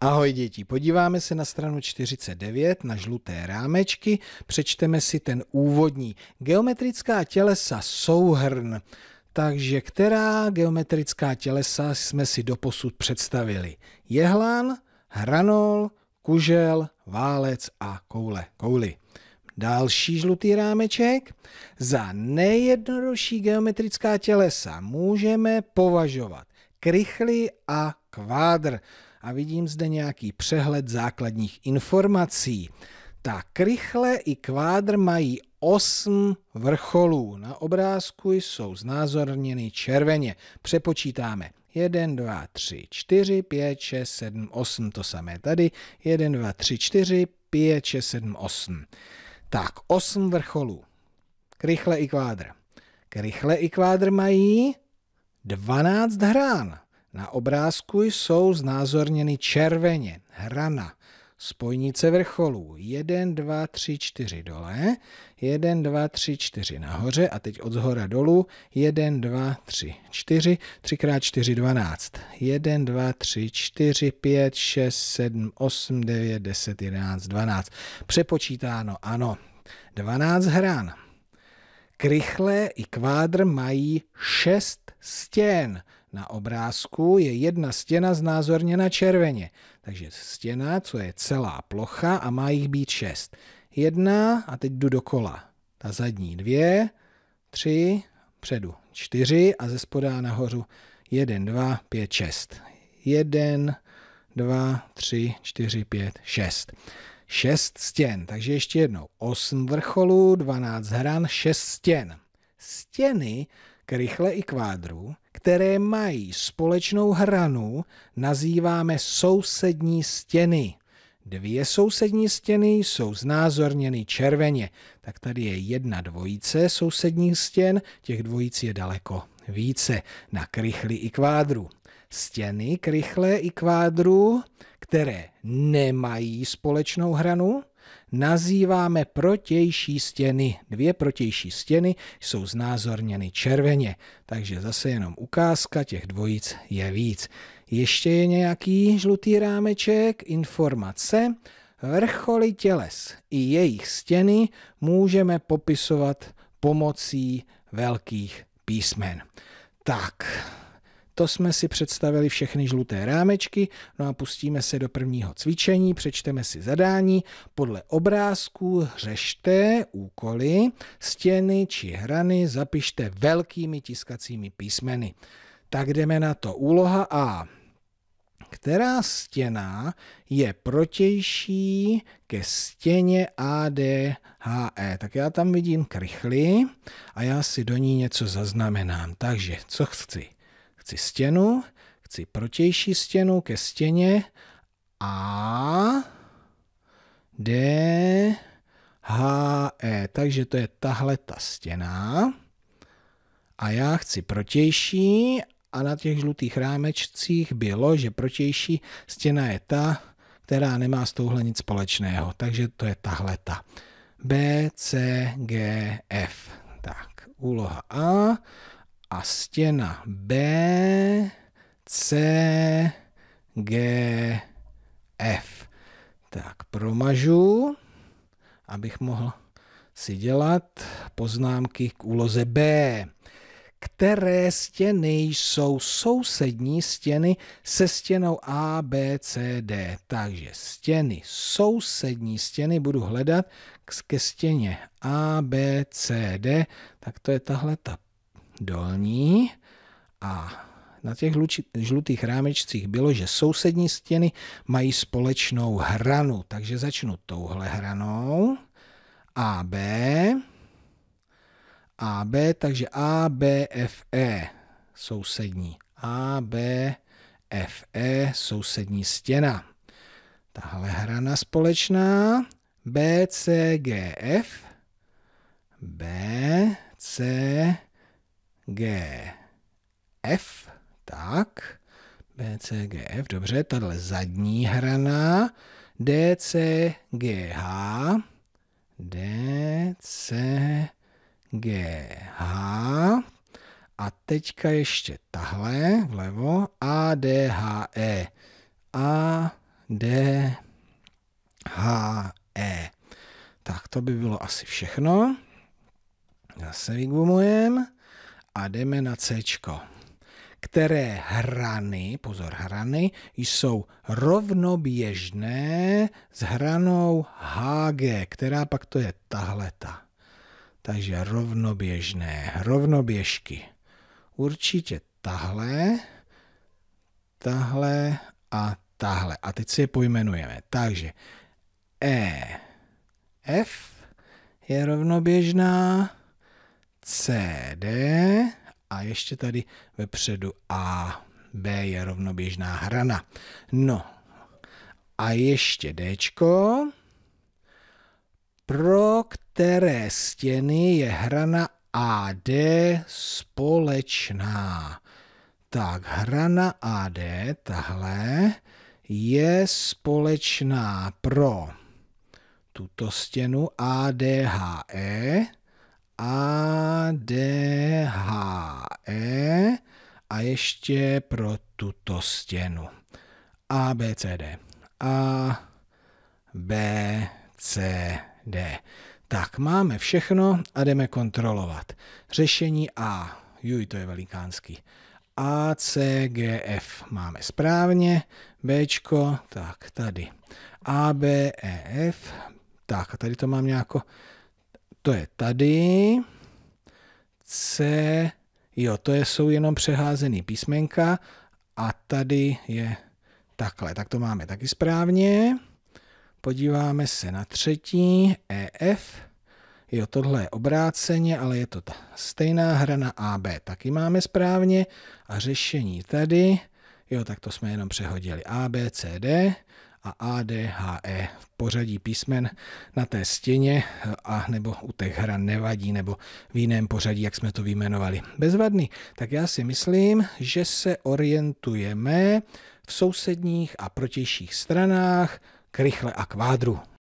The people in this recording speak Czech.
Ahoj děti, podíváme se na stranu 49 na žluté rámečky, přečteme si ten úvodní. Geometrická tělesa souhrn. Takže která geometrická tělesa jsme si doposud představili? Jehlan, hranol, kužel, válec a koule, kouly. Další žlutý rámeček. Za nejjednodušší geometrická tělesa můžeme považovat krychly a kvádr a vidím zde nějaký přehled základních informací. Tak krychle i kvádr mají 8 vrcholů. Na obrázku jsou znázorněny červeně. Přepočítáme. 1, 2, 3, 4, 5, 6, 7, 8. To samé tady. 1, 2, 3, 4, 5, 6, 7, 8. Tak, 8 vrcholů. Krychle i kvádr. Krychle i kvádr mají 12 hrán. Na obrázku jsou znázorněny červeně hrana, spojnice vrcholů 1, 2, 3, 4 dole, 1, 2, 3, 4 nahoře a teď od zhora dolů 1, 2, 3, 4, 3 x 4, 12, 1, 2, 3, 4, 5, 6, 7, 8, 9, 10, 11, 12. Přepočítáno, ano, 12 hran. Krychle i kvádr mají 6 stěn. Na obrázku je jedna stěna znázorněna červeně, takže stěna, co je celá plocha a má jich být šest. Jedna a teď jdu dokola. Ta zadní dvě, tři, předu čtyři a ze spoda nahoru jeden, dva, pět, šest. Jeden, dva, tři, čtyři, pět, šest. Šest stěn. Takže ještě jednou. osm vrcholů, dvanáct hran, šest stěn. Stěny k rychle i kvádru, které mají společnou hranu, nazýváme sousední stěny. Dvě sousední stěny jsou znázorněny červeně, tak tady je jedna dvojice sousedních stěn, těch dvojic je daleko více, na krychli i kvádru. Stěny krychle i kvádru, které nemají společnou hranu, nazýváme protější stěny. Dvě protější stěny jsou znázorněny červeně, takže zase jenom ukázka těch dvojic je víc. Ještě je nějaký žlutý rámeček, informace, vrcholy těles i jejich stěny můžeme popisovat pomocí velkých písmen. Tak, to jsme si představili všechny žluté rámečky, no a pustíme se do prvního cvičení, přečteme si zadání. Podle obrázku řešte úkoly, stěny či hrany zapište velkými tiskacími písmeny. Tak jdeme na to. Úloha A. Která stěna je protější ke stěně ADHE? Tak já tam vidím krychly a já si do ní něco zaznamenám. Takže co chci? chci stěnu, chci protější stěnu ke stěně a D, H, E. Takže to je tahle ta stěna. A já chci protější a na těch žlutých rámečcích bylo, že protější stěna je ta, která nemá s touhle nic společného. Takže to je tahle ta. B, C, G, F. Tak, úloha A a stěna B, C, G, F. Tak promažu, abych mohl si dělat poznámky k úloze B. Které stěny jsou sousední stěny se stěnou A, B, C, D? Takže stěny, sousední stěny budu hledat ke stěně A, B, C, D. Tak to je tahle ta dolní a na těch žlutých rámečcích bylo, že sousední stěny mají společnou hranu. Takže začnu touhle hranou. AB. AB, takže A, B, F, E sousední. A, B, F, E sousední stěna. Tahle hrana společná. B, C, G, F. B, C, G, F, tak, B, C, G, F, dobře, tahle zadní hrana, D, C, G, H, D, C, G, H, a teďka ještě tahle vlevo, A, D, H, E, A, D, H, E. Tak to by bylo asi všechno. Já se vygumujeme a jdeme na C, které hrany, pozor, hrany jsou rovnoběžné s hranou HG, která pak to je tahleta. Takže rovnoběžné, rovnoběžky. Určitě tahle, tahle a tahle. A teď si je pojmenujeme. Takže E, F je rovnoběžná CD a ještě tady vepředu A. B je rovnoběžná hrana. No a ještě D, pro které stěny je hrana AD společná. Tak hrana AD, tahle, je společná pro tuto stěnu ADHE a, D, H, E a ještě pro tuto stěnu. A, B, C, D. A, B, C, D. Tak, máme všechno a jdeme kontrolovat. Řešení A. Juj, to je velikánský. A, C, G, F máme správně. B, tak tady. A, B, E, F. Tak, a tady to mám nějako to je tady. C, jo, to je, jsou jenom přeházený písmenka a tady je takhle, tak to máme taky správně. Podíváme se na třetí, EF. Jo, tohle je obráceně, ale je to ta stejná hra na AB. Taky máme správně. A řešení tady. Jo, tak to jsme jenom přehodili A, B, C, D a ADHE v pořadí písmen na té stěně a nebo u těch hran nevadí nebo v jiném pořadí, jak jsme to vyjmenovali. Bezvadný. Tak já si myslím, že se orientujeme v sousedních a protějších stranách k rychle a kvádru.